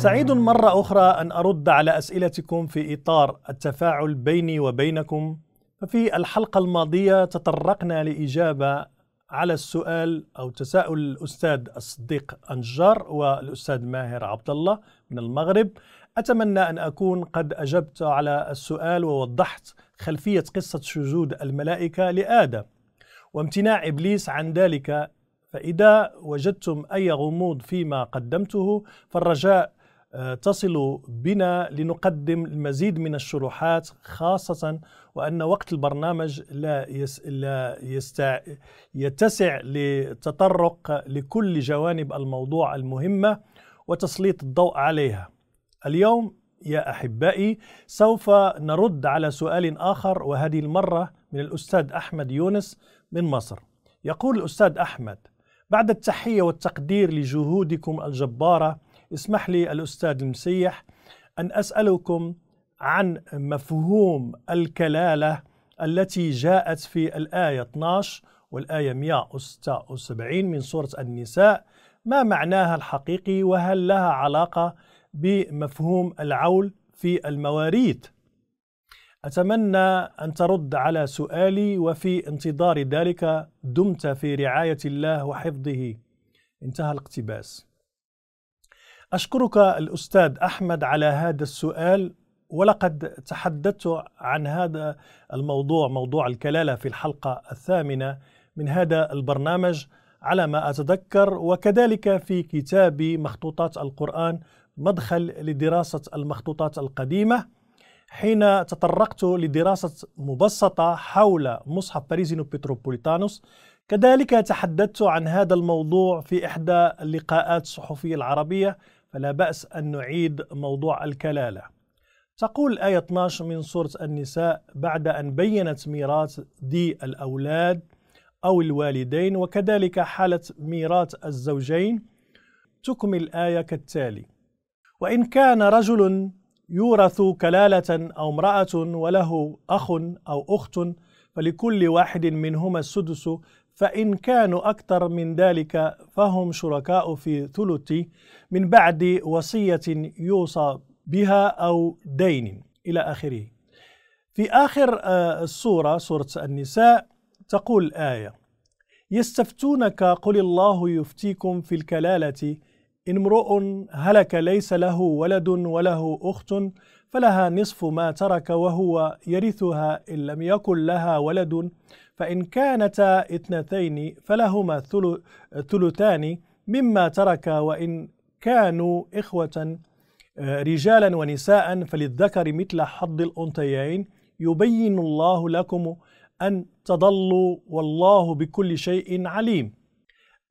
سعيد مرة أخرى أن أرد على أسئلتكم في إطار التفاعل بيني وبينكم ففي الحلقة الماضية تطرقنا لإجابة على السؤال أو تساؤل الأستاذ الصديق أنجار والأستاذ ماهر عبد الله من المغرب أتمنى أن أكون قد أجبت على السؤال ووضحت خلفية قصة شذوذ الملائكة لآدم وامتناع إبليس عن ذلك فإذا وجدتم أي غموض فيما قدمته فالرجاء آه، تصلوا بنا لنقدم المزيد من الشروحات خاصة وأن وقت البرنامج لا, يس لا يستع يتسع لتطرق لكل جوانب الموضوع المهمة وتسليط الضوء عليها اليوم يا أحبائي سوف نرد على سؤال آخر وهذه المرة من الأستاذ أحمد يونس من مصر يقول الأستاذ أحمد بعد التحية والتقدير لجهودكم الجبارة يسمح لي الأستاذ المسيح أن أسألكم عن مفهوم الكلالة التي جاءت في الآية 12 والآية 176 من سورة النساء ما معناها الحقيقي وهل لها علاقة بمفهوم العول في المواريث أتمنى أن ترد على سؤالي وفي انتظار ذلك دمت في رعاية الله وحفظه انتهى الاقتباس أشكرك الأستاذ أحمد على هذا السؤال ولقد تحدثت عن هذا الموضوع موضوع الكلالة في الحلقة الثامنة من هذا البرنامج على ما أتذكر وكذلك في كتابي مخطوطات القرآن مدخل لدراسة المخطوطات القديمة حين تطرقت لدراسة مبسطة حول مصحف باريزينو بتروبوليتانوس كذلك تحدثت عن هذا الموضوع في إحدى اللقاءات الصحفية العربية فلا بأس أن نعيد موضوع الكلالة تقول آية 12 من سورة النساء بعد أن بينت ميراث ذي الأولاد أو الوالدين وكذلك حالة ميراث الزوجين تكمل الآية كالتالي وإن كان رجل يورث كلالة أو امرأة وله أخ أو أخت فلكل واحد منهما السدس فإن كانوا أكثر من ذلك فهم شركاء في ثلث من بعد وصية يوصى بها أو دين إلى آخره في آخر آه، السورة سورة النساء تقول آية: يستفتونك قل الله يفتيكم في الكلالة إن امرؤ هلك ليس له ولد وله أخت فلها نصف ما ترك وهو يرثها إن لم يكن لها ولد فإن كانتا اثنتين فلهما ثلثان مما ترك وإن كانوا إخوة آه، رجالا ونساء فللذكر مثل حظ الأنثيين يبين الله لكم أن تضلوا والله بكل شيء عليم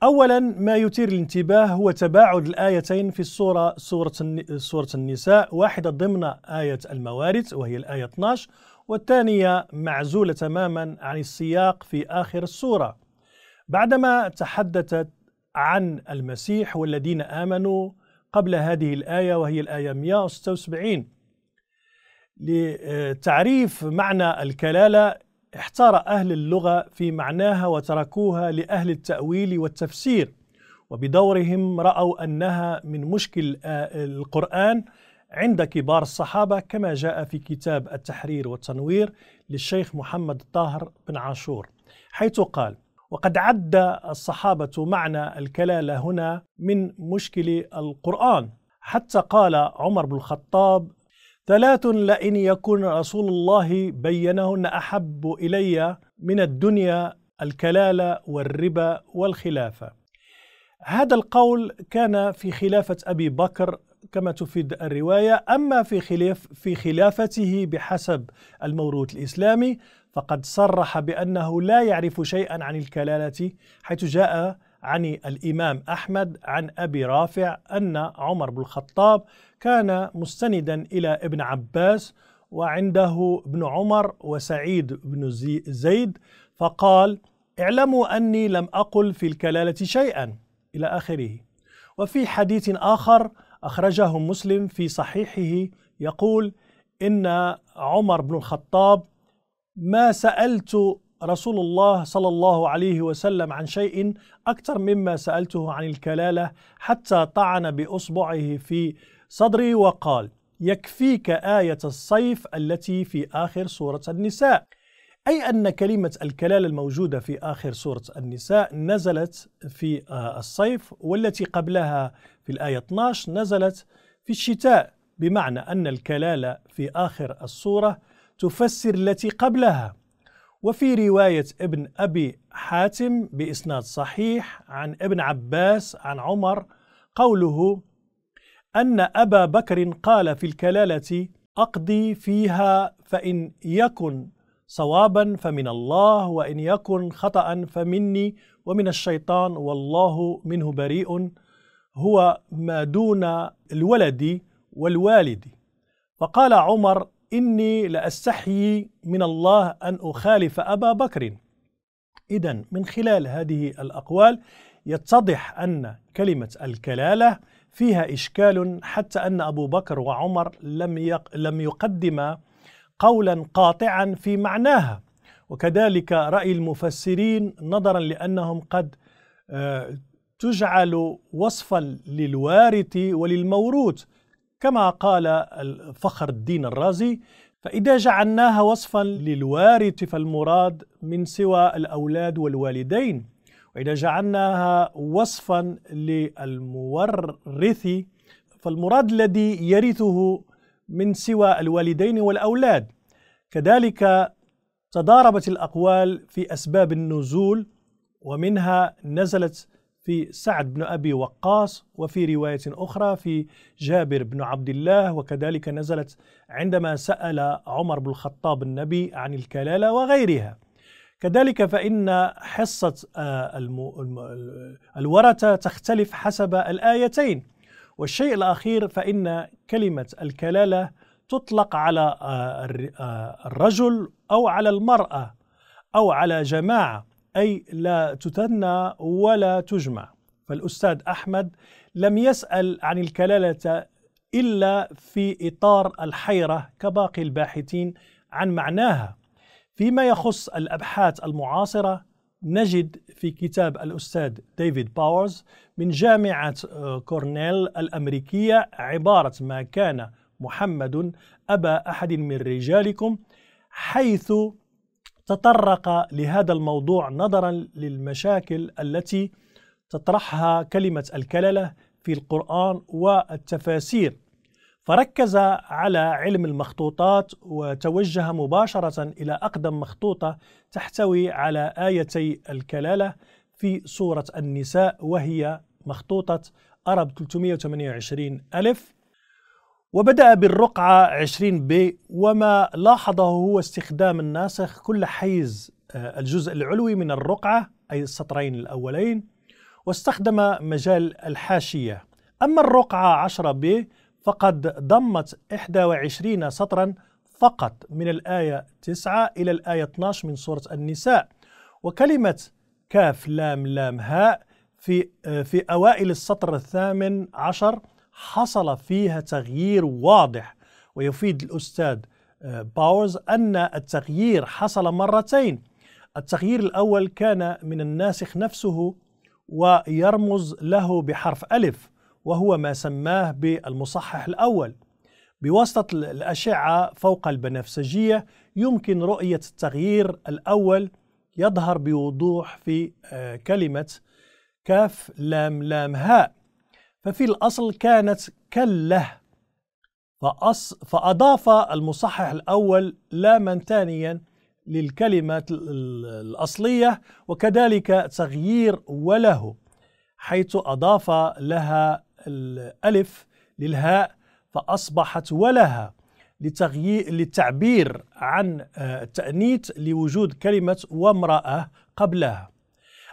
أولا ما يثير الانتباه هو تباعد الآيتين في السورة سورة سورة النساء واحدة ضمن آية الموارث وهي الآية 12 والثانية معزولة تماما عن السياق في آخر السورة بعدما تحدثت عن المسيح والذين آمنوا قبل هذه الآية وهي الآية 176 لتعريف معنى الكلالة احتار أهل اللغة في معناها وتركوها لأهل التأويل والتفسير وبدورهم رأوا أنها من مشكل آه، القرآن عند كبار الصحابة كما جاء في كتاب التحرير والتنوير للشيخ محمد الطاهر بن عاشور حيث قال وقد عد الصحابة معنى الكلالة هنا من مشكل القرآن حتى قال عمر بن الخطاب ثلاث لئن يكن رسول الله بينهن أحب إلي من الدنيا الكلالة والربا والخلافة هذا القول كان في خلافة أبي بكر كما تفيد الرواية أما في, خلاف في خلافته بحسب الموروث الإسلامي فقد صرح بأنه لا يعرف شيئا عن الكلالة حيث جاء عن الإمام أحمد عن أبي رافع أن عمر بن الخطاب كان مستندا إلى ابن عباس وعنده ابن عمر وسعيد بن زيد فقال اعلموا أني لم أقل في الكلالة شيئا إلى آخره وفي حديث آخر أخرجه مسلم في صحيحه يقول إن عمر بن الخطاب ما سألت رسول الله صلى الله عليه وسلم عن شيء أكثر مما سألته عن الكلالة حتى طعن بأصبعه في صدري وقال يكفيك آية الصيف التي في آخر سورة النساء أي أن كلمة الكلال الموجودة في آخر سورة النساء نزلت في آه، الصيف والتي قبلها في الآية 12 نزلت في الشتاء بمعنى أن الكلالة في آخر السورة تفسر التي قبلها وفي رواية ابن أبي حاتم بإسناد صحيح عن ابن عباس عن عمر قوله أن أبا بكر قال في الكلالة أقضي فيها فإن يكن صوابا فمن الله وإن يكن خطأ فمني ومن الشيطان والله منه بريء هو ما دون الولد والوالد فقال عمر إني لأستحيي من الله أن أخالف أبا بكر إذا من خلال هذه الأقوال يتضح أن كلمة الكلالة فيها إشكال حتى أن أبو بكر وعمر لم, يق لم يقدم قولا قاطعا في معناها وكذلك رأي المفسرين نظرا لأنهم قد آه، تجعل وصفا للوارث وللموروث كما قال فخر الدين الرازي فإذا جعلناها وصفا للوارث فالمراد من سوى الأولاد والوالدين فإذا جعلناها وصفا للمورث فالمراد الذي يرثه من سوى الوالدين والأولاد كذلك تضاربت الأقوال في أسباب النزول ومنها نزلت في سعد بن أبي وقاص وفي رواية أخرى في جابر بن عبد الله وكذلك نزلت عندما سأل عمر بن الخطاب النبي عن الكلالة وغيرها كذلك فإن حصة آه، الورثة تختلف حسب الآيتين والشيء الأخير فإن كلمة الكلالة تطلق على آه، آه، الرجل أو على المرأة أو على جماعة أي لا تثنى ولا تجمع فالأستاذ أحمد لم يسأل عن الكلالة إلا في إطار الحيرة كباقي الباحثين عن معناها فيما يخص الابحاث المعاصره نجد في كتاب الاستاذ ديفيد باورز من جامعه آه، كورنيل الامريكيه عباره ما كان محمد ابا احد من رجالكم حيث تطرق لهذا الموضوع نظرا للمشاكل التي تطرحها كلمه الكلله في القران والتفاسير فركز على علم المخطوطات وتوجه مباشرة إلى أقدم مخطوطة تحتوي على آيتي الكلالة في سورة النساء وهي مخطوطة أرب 328 ألف وبدأ بالرقعة 20 ب وما لاحظه هو استخدام الناسخ كل حيز آه، الجزء العلوي من الرقعة أي السطرين الأولين واستخدم مجال الحاشية أما الرقعة 10 ب فقد ضمت 21 سطرا فقط من الآية 9 إلى الآية 12 من سورة النساء وكلمة كاف لام لام هاء في آه، في أوائل السطر الثامن عشر حصل فيها تغيير واضح ويفيد الأستاذ آه، باورز أن التغيير حصل مرتين التغيير الأول كان من الناسخ نفسه ويرمز له بحرف ألف وهو ما سماه بالمصحح الأول بواسطة الأشعة فوق البنفسجية يمكن رؤية التغيير الأول يظهر بوضوح في آه، كلمة كاف لام لام هاء ففي الأصل كانت كله فأص فأضاف المصحح الأول لاما ثانيا للكلمة الأصلية وكذلك تغيير وله حيث أضاف لها الألف للهاء فأصبحت ولها لتغيير للتعبير عن آه، التأنيث لوجود كلمة وامرأة قبلها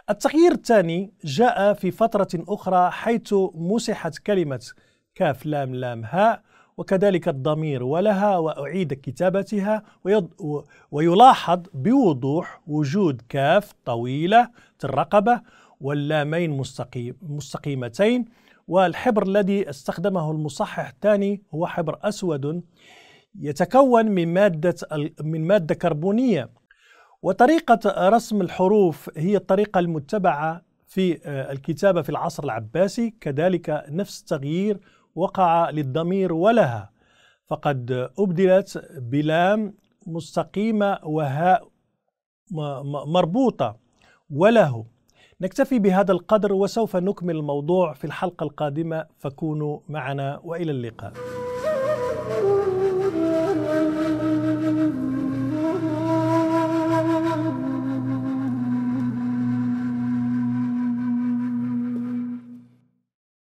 التغيير الثاني جاء في فترة أخرى حيث مسحت كلمة كاف لام لام هاء وكذلك الضمير ولها وأعيد كتابتها ويلاحظ بوضوح وجود كاف طويلة الرقبة واللامين مستقيم مستقيمتين والحبر الذي استخدمه المصحح الثاني هو حبر أسود يتكون من مادة من مادة كربونية وطريقة رسم الحروف هي الطريقة المتبعة في آه، الكتابة في العصر العباسي كذلك نفس التغيير وقع للضمير ولها فقد أبدلت بلام مستقيمة وهاء مربوطة وله نكتفي بهذا القدر وسوف نكمل الموضوع في الحلقة القادمة فكونوا معنا وإلى اللقاء